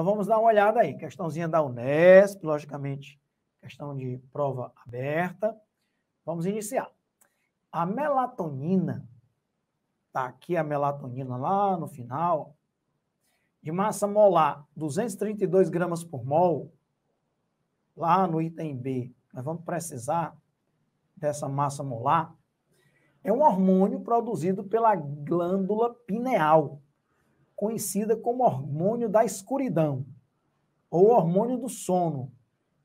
Então vamos dar uma olhada aí. Questãozinha da Unesp, logicamente, questão de prova aberta. Vamos iniciar. A melatonina, tá aqui a melatonina lá no final, de massa molar 232 gramas por mol, lá no item B, nós vamos precisar dessa massa molar, é um hormônio produzido pela glândula pineal conhecida como hormônio da escuridão ou hormônio do sono.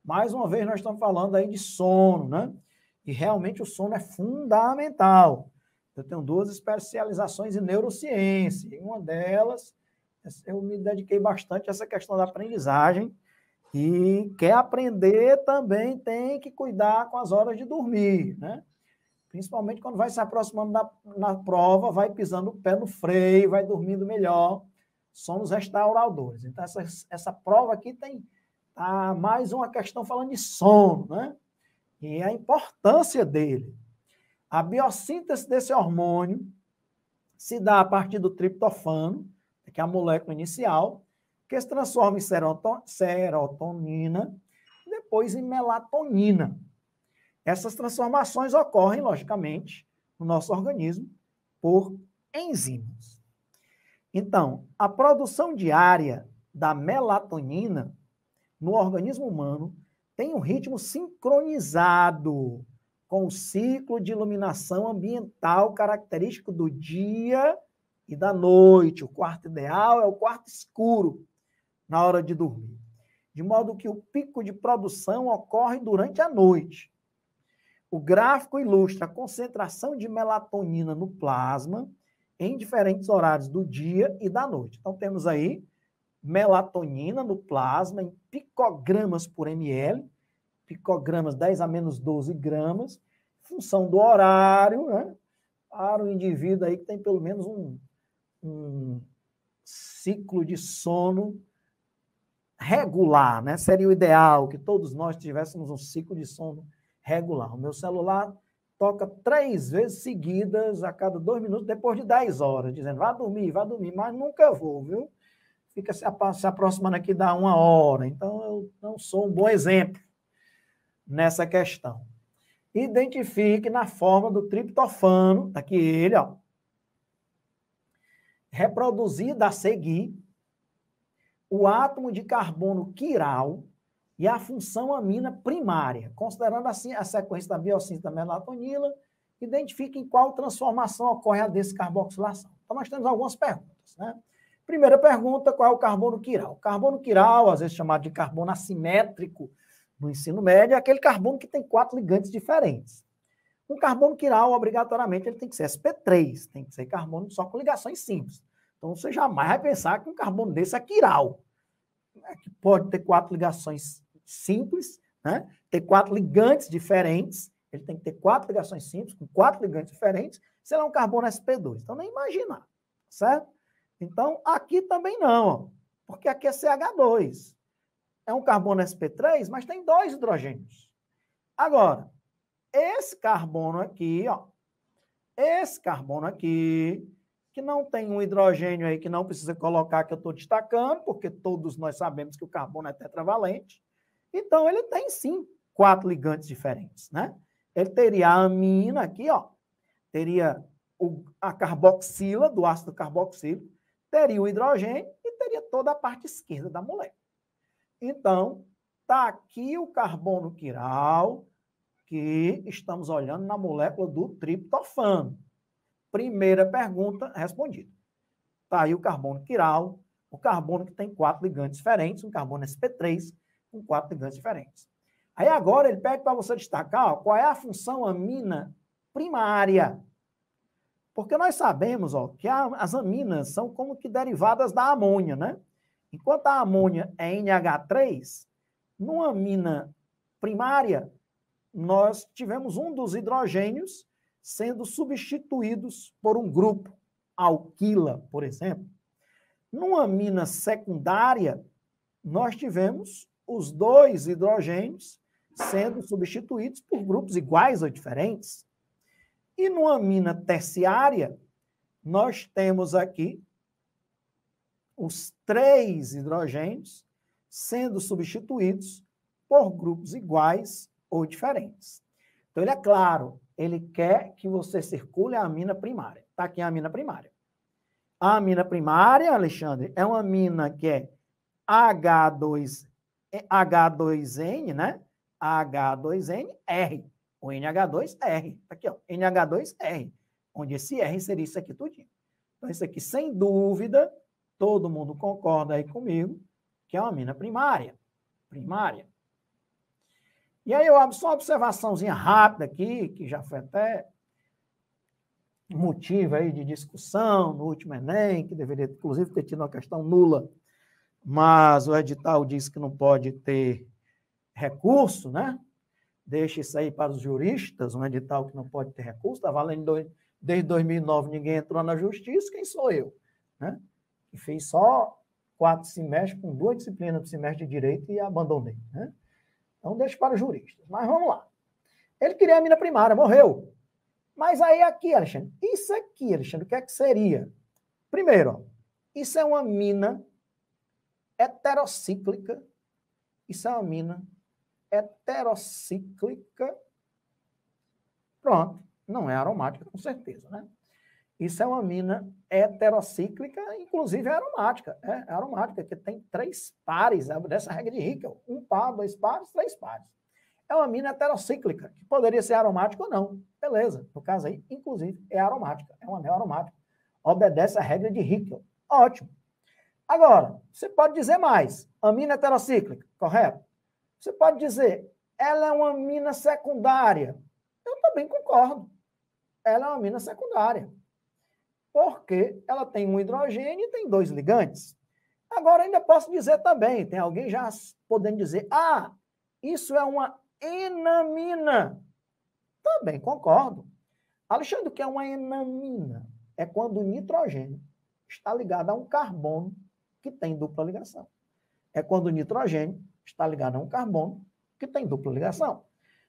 Mais uma vez, nós estamos falando aí de sono, né? E realmente o sono é fundamental. Eu tenho duas especializações em neurociência, e uma delas eu me dediquei bastante a essa questão da aprendizagem. E quer aprender também tem que cuidar com as horas de dormir, né? principalmente quando vai se aproximando da na prova, vai pisando o pé no freio, vai dormindo melhor. Somos restauradores. Então, essa, essa prova aqui tem tá, mais uma questão falando de sono, né? E a importância dele. A biossíntese desse hormônio se dá a partir do triptofano, que é a molécula inicial, que se transforma em serotonina, depois em melatonina. Essas transformações ocorrem, logicamente, no nosso organismo por enzimas. Então, a produção diária da melatonina no organismo humano tem um ritmo sincronizado com o ciclo de iluminação ambiental característico do dia e da noite. O quarto ideal é o quarto escuro na hora de dormir. De modo que o pico de produção ocorre durante a noite o gráfico ilustra a concentração de melatonina no plasma em diferentes horários do dia e da noite. Então, temos aí melatonina no plasma em picogramas por ml, picogramas 10 a menos 12 gramas, função do horário, né? Para o indivíduo aí que tem pelo menos um, um ciclo de sono regular, né? Seria o ideal que todos nós tivéssemos um ciclo de sono regular regular. O meu celular toca três vezes seguidas a cada dois minutos, depois de dez horas, dizendo, vá dormir, vá dormir, mas nunca vou, viu? Fica se, aproximando aqui da uma hora. Então, eu não sou um bom exemplo nessa questão. Identifique na forma do triptofano, tá aqui ele, ó. Reproduzida a seguir, o átomo de carbono quiral e a função é amina primária. Considerando assim a sequência da biossíntese da melatonina, identifique em qual transformação ocorre a descarboxilação. Então, nós temos algumas perguntas. Né? Primeira pergunta, qual é o carbono quiral? O carbono quiral, às vezes chamado de carbono assimétrico no ensino médio, é aquele carbono que tem quatro ligantes diferentes. Um carbono quiral, obrigatoriamente, ele tem que ser SP3, tem que ser carbono só com ligações simples. Então, você jamais vai pensar que um carbono desse é quiral. É que pode ter quatro ligações simples, né? ter quatro ligantes diferentes, ele tem que ter quatro ligações simples, com quatro ligantes diferentes, se ele é um carbono SP2. Então, nem imaginar, certo? Então, aqui também não, ó, porque aqui é CH2. É um carbono SP3, mas tem dois hidrogênios. Agora, esse carbono aqui, ó, esse carbono aqui, que não tem um hidrogênio aí que não precisa colocar, que eu estou destacando, porque todos nós sabemos que o carbono é tetravalente. Então, ele tem sim quatro ligantes diferentes, né? Ele teria a amina aqui, ó, teria o, a carboxila, do ácido carboxílico, teria o hidrogênio e teria toda a parte esquerda da molécula. Então, está aqui o carbono quiral que estamos olhando na molécula do triptofano. Primeira pergunta respondida. Está aí o carbono quiral, o carbono que tem quatro ligantes diferentes, um carbono SP3, com quatro gigantes diferentes. Aí agora ele pede para você destacar ó, qual é a função amina primária. Porque nós sabemos ó, que a, as aminas são como que derivadas da amônia, né? Enquanto a amônia é NH3, numa amina primária, nós tivemos um dos hidrogênios sendo substituídos por um grupo, alquila, por exemplo. Numa amina secundária, nós tivemos os dois hidrogênios sendo substituídos por grupos iguais ou diferentes. E numa mina terciária, nós temos aqui os três hidrogênios sendo substituídos por grupos iguais ou diferentes. Então, ele é claro, ele quer que você circule a amina primária. Está aqui a amina primária. A amina primária, Alexandre, é uma amina que é H2 é H2N, né? H2NR. O NH2R. Tá aqui, ó. NH2R. Onde esse R seria isso aqui tudinho. Então, isso aqui, sem dúvida, todo mundo concorda aí comigo, que é uma mina primária. Primária. E aí, eu abro só uma observaçãozinha rápida aqui, que já foi até motivo aí de discussão no último Enem, que deveria, inclusive, ter tido uma questão nula mas o edital diz que não pode ter recurso, né? Deixa isso aí para os juristas, um edital que não pode ter recurso, está valendo dois, desde 2009 ninguém entrou na justiça, quem sou eu? Né? E fiz só quatro semestres com duas disciplinas do semestre de direito e abandonei. Né? Então, deixa para os juristas. Mas vamos lá. Ele queria a mina primária, morreu. Mas aí aqui, Alexandre, isso aqui, Alexandre, o que é que seria? Primeiro, ó, isso é uma mina heterocíclica. Isso é uma mina heterocíclica. Pronto, não é aromática, com certeza, né? Isso é uma mina heterocíclica, inclusive é aromática. É, é aromática, que tem três pares é dessa regra de Hickel. Um par, dois pares, três pares. É uma mina heterocíclica, que poderia ser aromática ou não. Beleza, no caso aí, inclusive, é aromática. É um anel aromático. Obedece a regra de Hickel. Ótimo. Agora, você pode dizer mais. Amina heterocíclica, é correto? Você pode dizer, ela é uma amina secundária. Eu também concordo. Ela é uma amina secundária. Porque ela tem um hidrogênio e tem dois ligantes. Agora, ainda posso dizer também, tem alguém já podendo dizer, ah, isso é uma enamina. Também concordo. Alexandre, o que é uma enamina? É quando o nitrogênio está ligado a um carbono que tem dupla ligação. É quando o nitrogênio está ligado a um carbono que tem dupla ligação.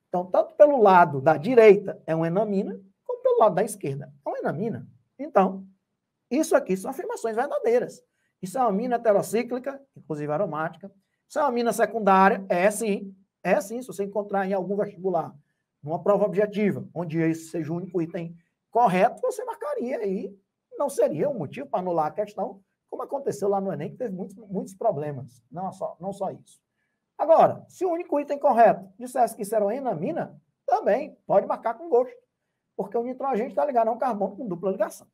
Então, tanto pelo lado da direita é uma enamina, como pelo lado da esquerda é uma enamina. Então, isso aqui são afirmações verdadeiras. Isso é uma mina heterocíclica, inclusive aromática. Isso é uma mina secundária, é sim. É sim, se você encontrar em algum vestibular, numa prova objetiva, onde esse seja o único item correto, você marcaria aí. Não seria um motivo para anular a questão como aconteceu lá no Enem, que teve muitos, muitos problemas, não só, não só isso. Agora, se o único item correto dissesse que isso era enamina, também pode marcar com gosto, porque o nitrogênio está ligado a um carbono com dupla ligação.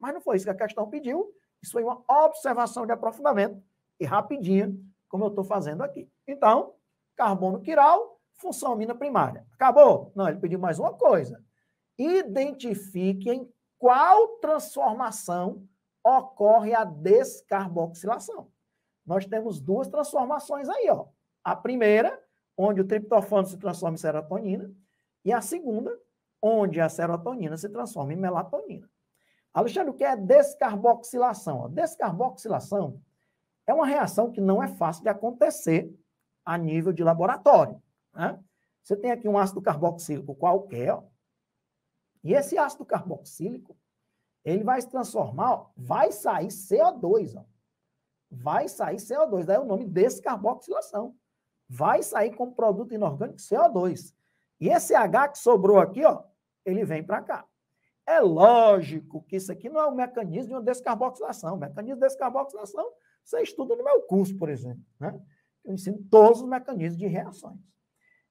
Mas não foi isso que a questão pediu, isso foi uma observação de aprofundamento, e rapidinha, como eu estou fazendo aqui. Então, carbono quiral, função amina primária. Acabou? Não, ele pediu mais uma coisa. Identifique em qual transformação ocorre a descarboxilação. Nós temos duas transformações aí, ó. A primeira, onde o triptofano se transforma em serotonina, e a segunda, onde a serotonina se transforma em melatonina. Alexandre, o que é descarboxilação? Descarboxilação é uma reação que não é fácil de acontecer a nível de laboratório. Né? Você tem aqui um ácido carboxílico qualquer, ó, e esse ácido carboxílico ele vai se transformar, ó, vai sair CO2, ó. Vai sair CO2, daí é o nome descarboxilação. Vai sair como produto inorgânico CO2. E esse H que sobrou aqui, ó, ele vem para cá. É lógico que isso aqui não é um mecanismo de uma descarboxilação. O mecanismo de descarboxilação você estuda no meu curso, por exemplo. Né? Eu ensino todos os mecanismos de reações.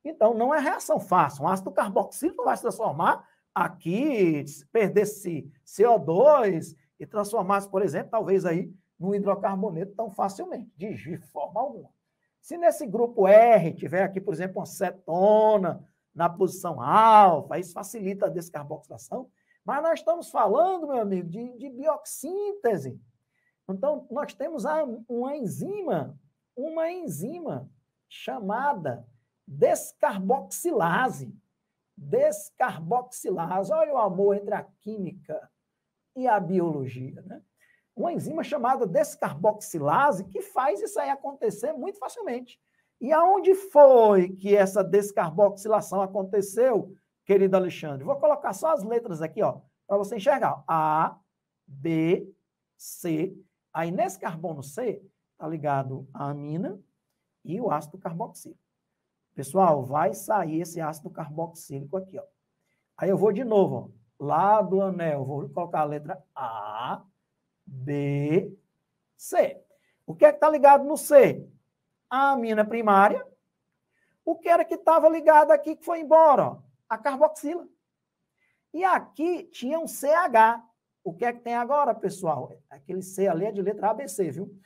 Então, não é reação fácil. Um ácido carboxílico não vai se transformar aqui, perder CO2 e transformar por exemplo, talvez aí num hidrocarboneto tão facilmente, de forma alguma. Se nesse grupo R tiver aqui, por exemplo, uma cetona na posição alfa, isso facilita a descarboxilação, mas nós estamos falando, meu amigo, de, de biossíntese. Então, nós temos uma enzima, uma enzima chamada descarboxilase descarboxilase. Olha o amor entre a química e a biologia, né? Uma enzima chamada descarboxilase que faz isso aí acontecer muito facilmente. E aonde foi que essa descarboxilação aconteceu, querido Alexandre? Vou colocar só as letras aqui, ó, para você enxergar. A, B, C. Aí nesse carbono C está ligado a amina e o ácido carboxílico. Pessoal, vai sair esse ácido carboxílico aqui, ó. Aí eu vou de novo, ó, lá do anel, vou colocar a letra A, B, C. O que é que está ligado no C? A amina primária. O que era que estava ligado aqui que foi embora? Ó? A carboxila. E aqui tinha um CH. O que é que tem agora, pessoal? Aquele C ali é de letra ABC, viu?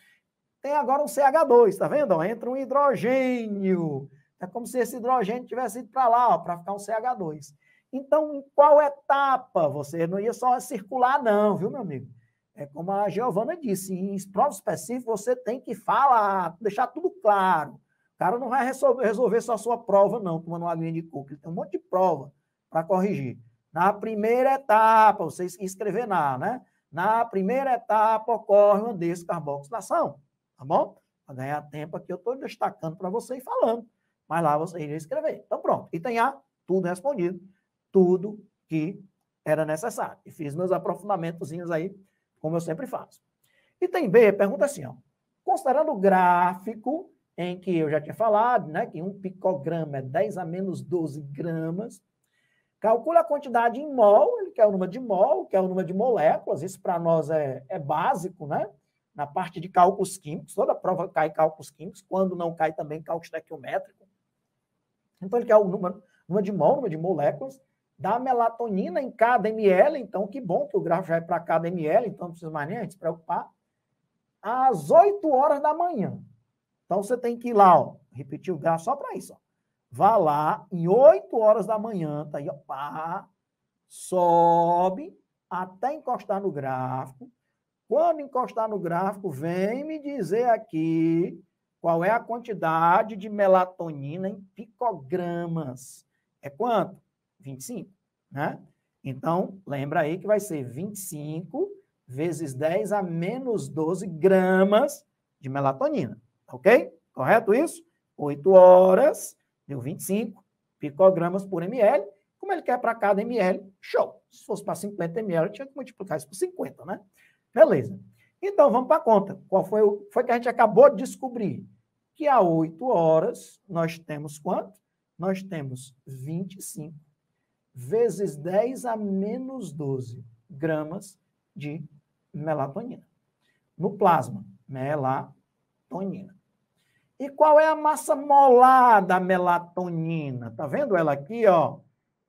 Tem agora um CH2, tá vendo? Ó, entra um hidrogênio é como se esse hidrogênio tivesse ido para lá, para ficar um CH2. Então, em qual etapa você não ia só circular, não, viu, meu amigo? É como a Giovana disse, em prova específica você tem que falar, deixar tudo claro. O cara não vai resolver, resolver só a sua prova, não, tomando uma linha de coco. Ele tem um monte de prova para corrigir. Na primeira etapa, você escrever na, né? Na primeira etapa ocorre uma descarboxilação, tá bom? Para ganhar tempo aqui, eu estou destacando para você e falando mas lá você iria escrever. Então, pronto. Item A, tudo respondido, tudo que era necessário. E fiz meus aprofundamentozinhos aí, como eu sempre faço. Item B, pergunta assim, ó. Considerando o gráfico em que eu já tinha falado, né, que um picograma é 10 a menos 12 gramas, calcula a quantidade em mol, ele quer o número de mol, quer o número de moléculas, isso para nós é, é básico, né? Na parte de cálculos químicos, toda prova cai cálculos químicos, quando não cai também cálculo estequiométrico, então, ele quer o número, número de mol, número de moléculas da melatonina em cada ml. Então, que bom que o gráfico já é para cada ml, então não precisa mais nem se preocupar. Às 8 horas da manhã. Então, você tem que ir lá, ó, repetir o gráfico só para isso. Ó. Vá lá, em 8 horas da manhã, tá aí, ó, pá, sobe até encostar no gráfico. Quando encostar no gráfico, vem me dizer aqui qual é a quantidade de melatonina em picogramas? É quanto? 25, né? Então, lembra aí que vai ser 25 vezes 10 a menos 12 gramas de melatonina, tá ok? Correto isso? 8 horas, deu 25 picogramas por ml. Como ele quer para cada ml, show. Se fosse para 50 ml, eu tinha que multiplicar isso por 50, né? Beleza. Então, vamos para a conta. Qual foi o foi que a gente acabou de descobrir? Que a 8 horas nós temos quanto? Nós temos 25 vezes 10 a menos 12 gramas de melatonina. No plasma, melatonina. E qual é a massa molar da melatonina? Tá vendo ela aqui, ó?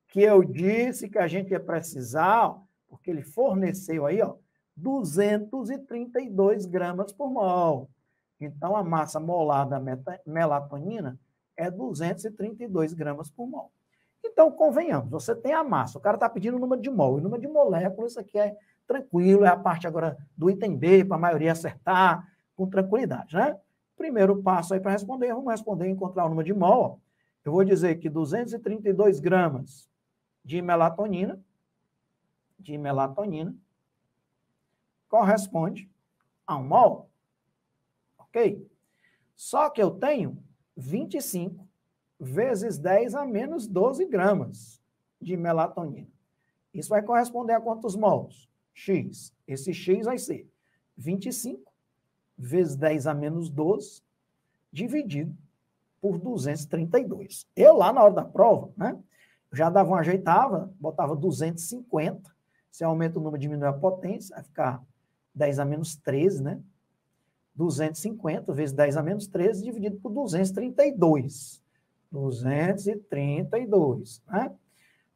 Que eu disse que a gente ia precisar, ó, porque ele forneceu aí, ó, 232 gramas por mol. Então, a massa molar da melatonina é 232 gramas por mol. Então, convenhamos, você tem a massa, o cara está pedindo o número de mol, o número de moléculas, isso aqui é tranquilo, é a parte agora do item B, para a maioria acertar com tranquilidade, né? Primeiro passo aí para responder, vamos responder e encontrar o número de mol. Eu vou dizer que 232 gramas de melatonina, de melatonina, corresponde a um mol. Ok? Só que eu tenho 25 vezes 10 a menos 12 gramas de melatonina. Isso vai corresponder a quantos mols? X. Esse X vai ser 25 vezes 10 a menos 12 dividido por 232. Eu lá na hora da prova, né? Já dava um ajeitada, botava 250. Se aumenta o número, diminui a potência, vai ficar 10 a menos 13, né? 250 vezes 10 a menos 13 dividido por 232. 232, né?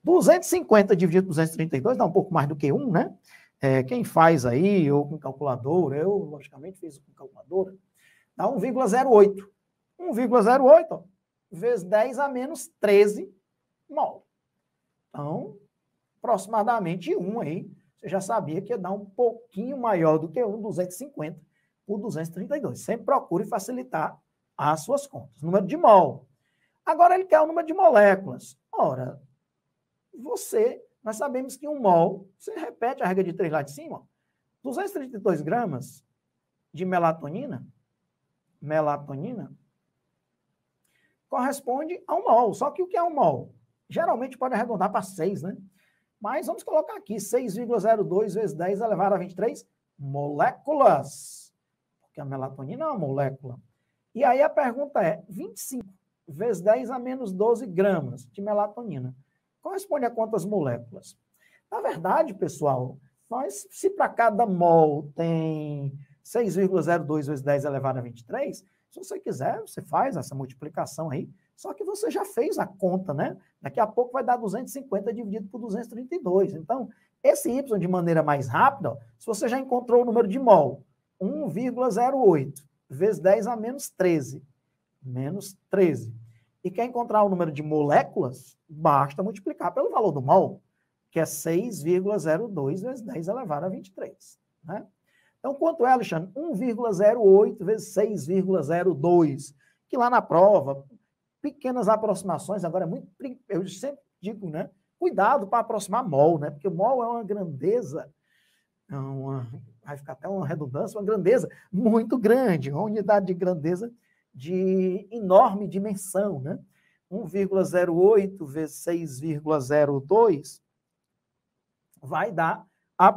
250 dividido por 232 dá um pouco mais do que 1, né? É, quem faz aí, ou com calculadora, eu logicamente fiz com calculadora, dá 1,08. 1,08 vezes 10 a menos 13 mol. Então, aproximadamente 1 aí, você já sabia que ia dar um pouquinho maior do que um 250 por 232. Sempre procure facilitar as suas contas. Número de mol. Agora ele quer o número de moléculas. Ora, você, nós sabemos que um mol, você repete a regra de 3 lá de cima, 232 gramas de melatonina, melatonina, corresponde a um mol. Só que o que é um mol? Geralmente pode arredondar para 6, né? Mas vamos colocar aqui 6,02 vezes 10 elevado a 23 moléculas. Porque a melatonina é uma molécula. E aí a pergunta é: 25 vezes 10 a menos 12 gramas de melatonina corresponde a quantas moléculas? Na verdade, pessoal, nós, se para cada mol tem 6,02 vezes 10 elevado a 23, se você quiser, você faz essa multiplicação aí só que você já fez a conta, né? Daqui a pouco vai dar 250 dividido por 232. Então, esse Y de maneira mais rápida, ó, se você já encontrou o número de mol, 1,08 vezes 10 a menos 13. Menos 13. E quer encontrar o número de moléculas? Basta multiplicar pelo valor do mol, que é 6,02 vezes 10 elevado a 23. Né? Então, quanto é, Alexandre? 1,08 vezes 6,02 que lá na prova, pequenas aproximações, agora é muito. Eu sempre digo, né? Cuidado para aproximar mol, né? Porque mol é uma grandeza, é uma, vai ficar até uma redundância, uma grandeza muito grande, uma unidade de grandeza de enorme dimensão, né? 1,08 vezes 6,02 vai dar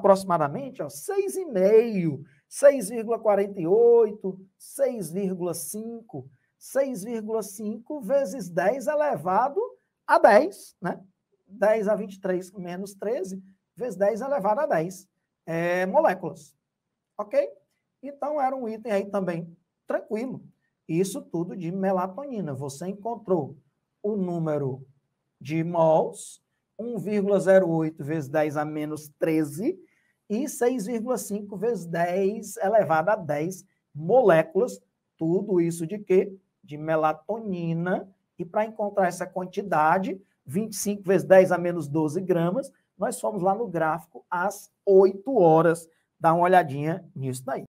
aproximadamente 6,5, 6,48, 6,5 6,5 vezes 10 elevado a 10, né? 10 a 23 menos 13, vezes 10 elevado a 10 é, moléculas. Ok? Então, era um item aí também tranquilo. Isso tudo de melatonina. Você encontrou o número de mols, 1,08 vezes 10 a menos 13, e 6,5 vezes 10 elevado a 10 moléculas. Tudo isso de quê? de melatonina, e para encontrar essa quantidade, 25 vezes 10 a menos 12 gramas, nós fomos lá no gráfico às 8 horas. Dá uma olhadinha nisso daí.